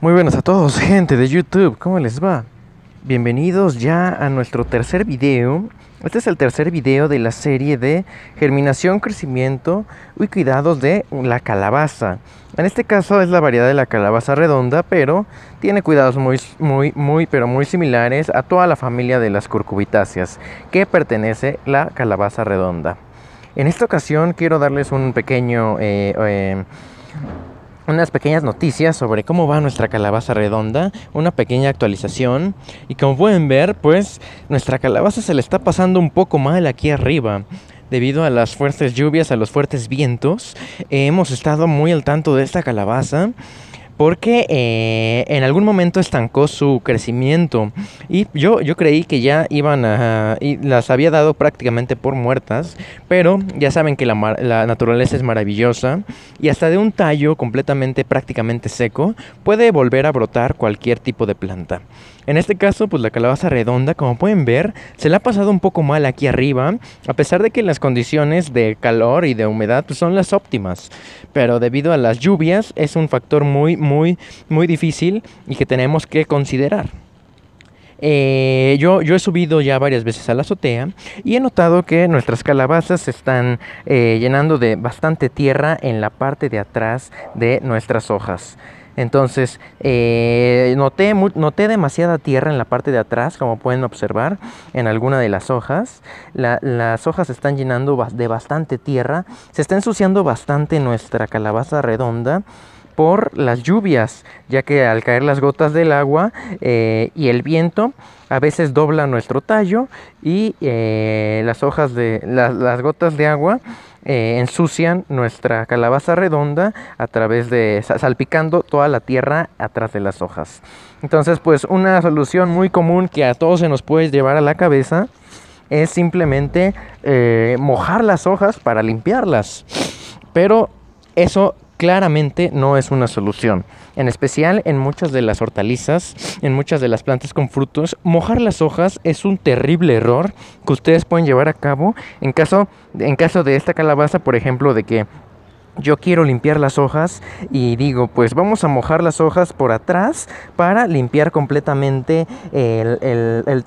Muy buenas a todos, gente de YouTube, ¿cómo les va? Bienvenidos ya a nuestro tercer video. Este es el tercer video de la serie de germinación, crecimiento y cuidados de la calabaza. En este caso es la variedad de la calabaza redonda, pero tiene cuidados muy, muy, muy, pero muy similares a toda la familia de las curcubitáceas que pertenece la calabaza redonda. En esta ocasión quiero darles un pequeño... Eh, eh, unas pequeñas noticias sobre cómo va nuestra calabaza redonda, una pequeña actualización y como pueden ver pues nuestra calabaza se le está pasando un poco mal aquí arriba. Debido a las fuertes lluvias, a los fuertes vientos, hemos estado muy al tanto de esta calabaza porque eh, en algún momento estancó su crecimiento y yo, yo creí que ya iban a... y las había dado prácticamente por muertas, pero ya saben que la, naturaleza es maravillosa y hasta de un tallo completamente prácticamente seco puede volver a brotar cualquier tipo de planta. En este caso, pues la calabaza redonda, como pueden ver, se la ha pasado un poco mal aquí arriba, a pesar de que las condiciones de calor y de humedad pues, son las óptimas, pero debido a las lluvias es un factor muy, muy muy, muy difícil y que tenemos que considerar. Eh, yo, yo he subido ya varias veces a la azotea y he notado que nuestras calabazas se están eh, llenando de bastante tierra en la parte de atrás de nuestras hojas. Entonces, eh, noté, demasiada tierra en la parte de atrás, como pueden observar en alguna de las hojas. las hojas se están llenando de bastante tierra. Se está ensuciando bastante nuestra calabaza redonda por las lluvias, ya que al caer las gotas del agua eh, y el viento, a veces dobla nuestro tallo y eh, las hojas de las gotas de agua eh, ensucian nuestra calabaza redonda a través de salpicando toda la tierra atrás de las hojas. Entonces, pues una solución muy común que a todos se nos puede llevar a la cabeza es simplemente mojar las hojas para limpiarlas. Pero eso claramente no es una solución. En especial en muchas de las hortalizas, en muchas de las plantas con frutos, mojar las hojas es un terrible error que ustedes pueden llevar a cabo en caso, en caso de esta calabaza, por ejemplo, de que yo quiero limpiar las hojas y digo, pues vamos a mojar las hojas por atrás para limpiar completamente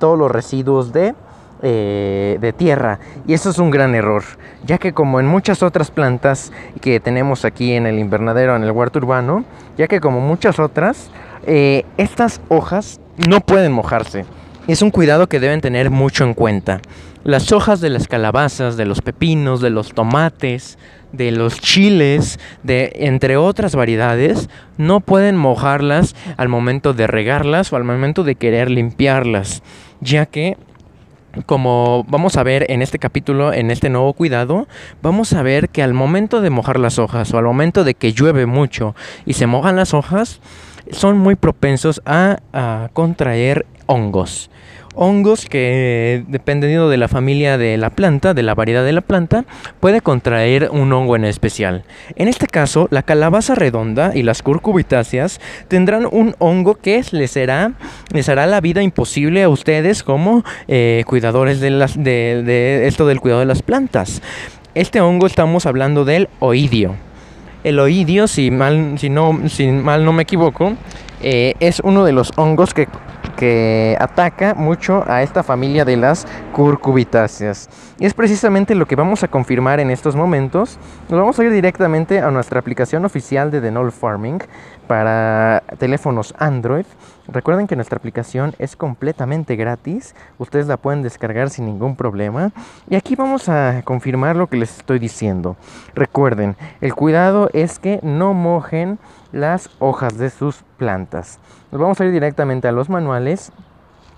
todos los residuos de eh, de tierra y eso es un gran error ya que como en muchas otras plantas que tenemos aquí en el invernadero en el huerto urbano ya que como muchas otras eh, estas hojas no pueden mojarse es un cuidado que deben tener mucho en cuenta las hojas de las calabazas, de los pepinos, de los tomates, de los chiles, de entre otras variedades, no pueden mojarlas al momento de regarlas o al momento de querer limpiarlas, ya que como vamos a ver en este capítulo, en este nuevo cuidado, vamos a ver que al momento de mojar las hojas o al momento de que llueve mucho y se mojan las hojas, son muy propensos a, contraer hongos. Hongos que, dependiendo de la familia de la planta, de la variedad de la planta, puede contraer un hongo en especial. En este caso, la calabaza redonda y las curcubitáceas tendrán un hongo que les, será, les hará la vida imposible a ustedes como eh, cuidadores de, las, de, esto del cuidado de las plantas. Este hongo estamos hablando del oidio. El oidio, si mal, si no, mal no me equivoco, eh, es uno de los hongos que que ataca mucho a esta familia de las curcubitáceas. Y es precisamente lo que vamos a confirmar en estos momentos. Nos vamos a ir directamente a nuestra aplicación oficial de The Farming para teléfonos Android Recuerden que nuestra aplicación es completamente gratis, ustedes la pueden descargar sin ningún problema. Y aquí vamos a confirmar lo que les estoy diciendo. Recuerden, el cuidado es que no mojen las hojas de sus plantas. Nos vamos a ir directamente a los manuales.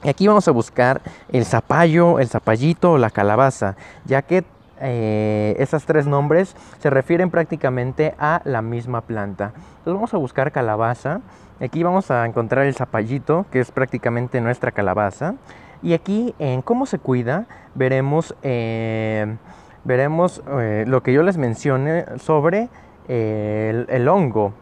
Y aquí vamos a buscar el zapallo, el zapallito o la calabaza, ya que eh, esos tres nombres se refieren prácticamente a la misma planta. Entonces vamos a buscar calabaza. Aquí vamos a encontrar el zapallito, que es prácticamente nuestra calabaza. Y aquí en cómo se cuida veremos, eh, veremos eh, lo que yo les mencioné sobre el hongo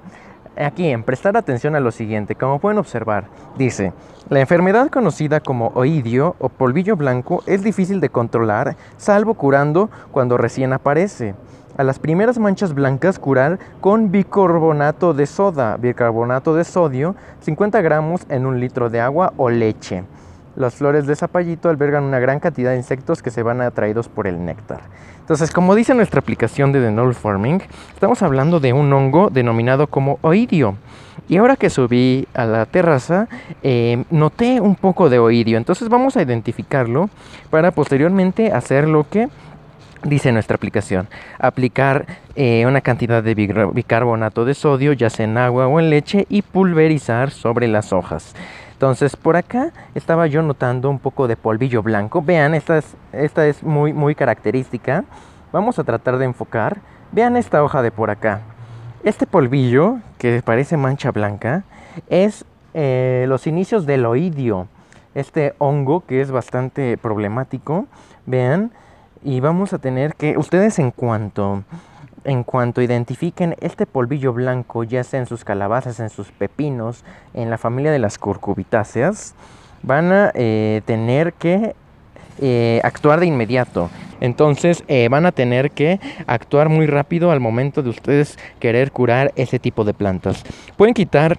aquí en prestar atención a lo siguiente, como pueden observar, dice, la enfermedad conocida como oidio o polvillo blanco es difícil de controlar, salvo curando cuando recién aparece. A las primeras manchas blancas curar con bicarbonato de soda, bicarbonato de sodio, 50 gramos en un litro de agua o leche. Las flores de zapallito albergan una gran cantidad de insectos que se van atraídos por el néctar. Entonces, como dice nuestra aplicación de The Null Farming, estamos hablando de un hongo denominado como oidio. Y ahora que subí a la terraza, eh, noté un poco de oidio. Entonces vamos a identificarlo para posteriormente hacer lo que dice nuestra aplicación. Aplicar eh, una cantidad de bicarbonato de sodio, ya sea en agua o en leche, y pulverizar sobre las hojas. Entonces por acá estaba yo notando un poco de polvillo blanco. Vean, esta es, esta es muy, muy característica. Vamos a tratar de enfocar. Vean esta hoja de por acá. Este polvillo, que parece mancha blanca, es eh, los inicios del oidio. Este hongo que es bastante problemático. Vean, y vamos a tener que, ustedes en cuanto en cuanto identifiquen este polvillo blanco, ya sea en sus calabazas, en sus pepinos, en la familia de las curcubitáceas, van a eh, tener que eh, actuar de inmediato. Entonces eh, van a tener que actuar muy rápido al momento de ustedes querer curar ese tipo de plantas. Pueden quitar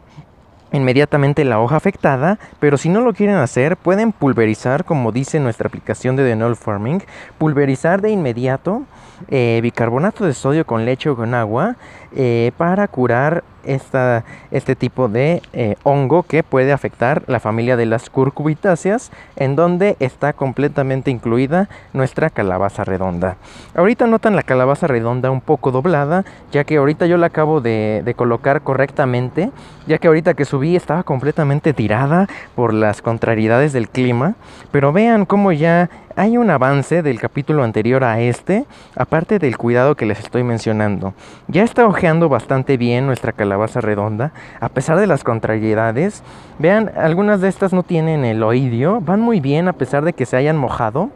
inmediatamente la hoja afectada, pero si no lo quieren hacer, pueden pulverizar, como dice nuestra aplicación de Denol Farming, pulverizar de inmediato eh, bicarbonato de sodio con leche o con agua eh, para curar este tipo de eh, hongo que puede afectar la familia de las curcubitáceas, en donde está completamente incluida nuestra calabaza redonda. Ahorita notan la calabaza redonda un poco doblada, ya que ahorita yo la acabo de, de colocar correctamente, ya que ahorita que subí estaba completamente tirada por las contrariedades del clima, pero vean cómo ya hay un avance del capítulo anterior a este, aparte del cuidado que les estoy mencionando. Ya está ojeando bastante bien nuestra calabaza redonda, a pesar de las contrariedades. Vean, algunas de estas no tienen el oidio, van muy bien a pesar de que se hayan mojado.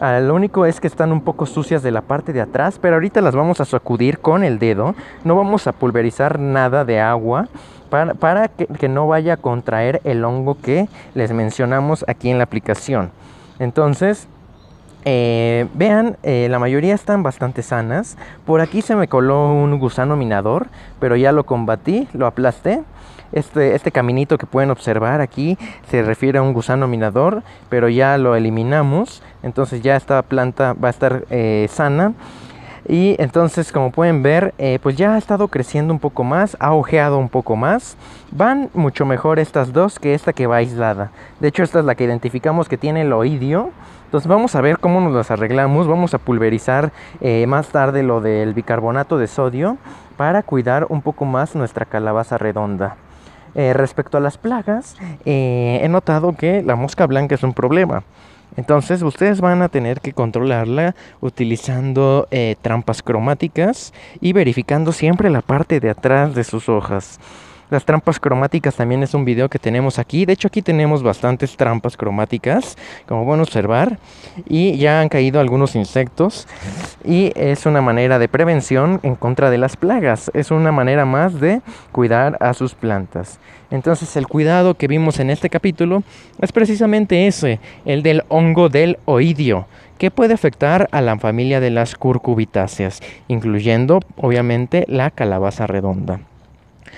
Ah, lo único es que están un poco sucias de la parte de atrás, pero ahorita las vamos a sacudir con el dedo. No vamos a pulverizar nada de agua para, que no vaya a contraer el hongo que les mencionamos aquí en la aplicación. Entonces, eh, vean, eh, la mayoría están bastante sanas. Por aquí se me coló un gusano minador, pero ya lo combatí, lo aplasté. Este, este, caminito que pueden observar aquí se refiere a un gusano minador, pero ya lo eliminamos. Entonces ya esta planta va a estar eh, sana. Y entonces como pueden ver, eh, pues ya ha estado creciendo un poco más, ha ojeado un poco más. Van mucho mejor estas dos que esta que va aislada. De hecho esta es la que identificamos que tiene el oidio. Entonces vamos a ver cómo nos las arreglamos. Vamos a pulverizar eh, más tarde lo del bicarbonato de sodio para cuidar un poco más nuestra calabaza redonda. Eh, respecto a las plagas, he notado que la mosca blanca es un problema. Entonces ustedes van a tener que controlarla utilizando eh, trampas cromáticas y verificando siempre la parte de atrás de sus hojas. Las trampas cromáticas también es un video que tenemos aquí. De hecho, aquí tenemos bastantes trampas cromáticas, como pueden observar. Y ya han caído algunos insectos. Y es una manera de prevención en contra de las plagas. Es una manera más de cuidar a sus plantas. Entonces, el cuidado que vimos en este capítulo es precisamente ese, el del hongo del oidio que puede afectar a la familia de las curcubitáceas, incluyendo obviamente la calabaza redonda.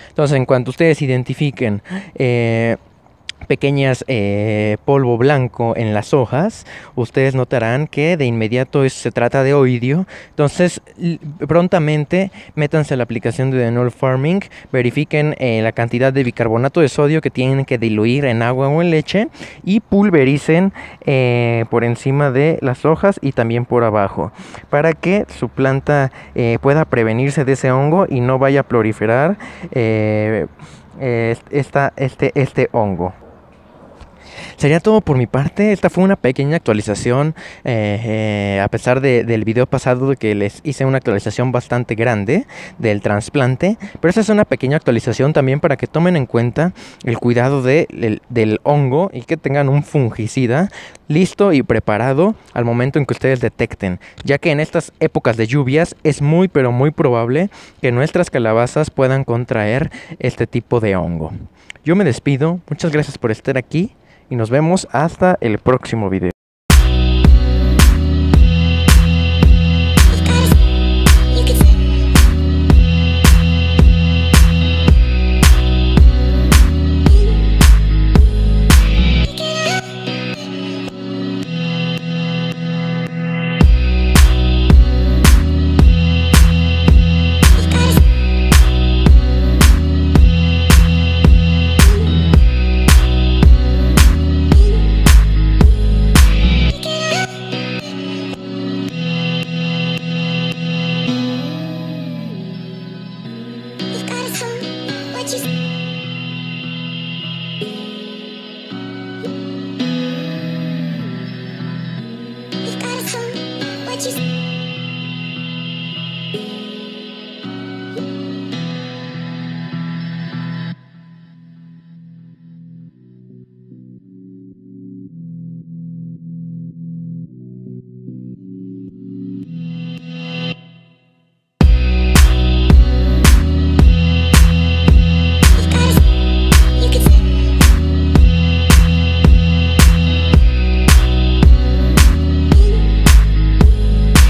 Entonces, en cuanto ustedes identifiquen eh, pequeñas eh, polvo blanco en las hojas, ustedes notarán que de inmediato se trata de oidio. Entonces, prontamente métanse a la aplicación de Denol Farming, verifiquen eh, la cantidad de bicarbonato de sodio que tienen que diluir en agua o en leche y pulvericen eh, por encima de las hojas y también por abajo para que su planta pueda prevenirse de ese hongo y no vaya a proliferar este, este hongo. Sería todo por mi parte. Esta fue una pequeña actualización. Eh, eh, a pesar del video pasado que les hice una actualización bastante grande del trasplante. Pero esta es una pequeña actualización también para que tomen en cuenta el cuidado del, del hongo y que tengan un fungicida listo y preparado al momento en que ustedes detecten. Ya que en estas épocas de lluvias es muy pero muy probable que nuestras calabazas puedan contraer este tipo de hongo. Yo me despido, muchas gracias por estar aquí y nos vemos hasta el próximo video.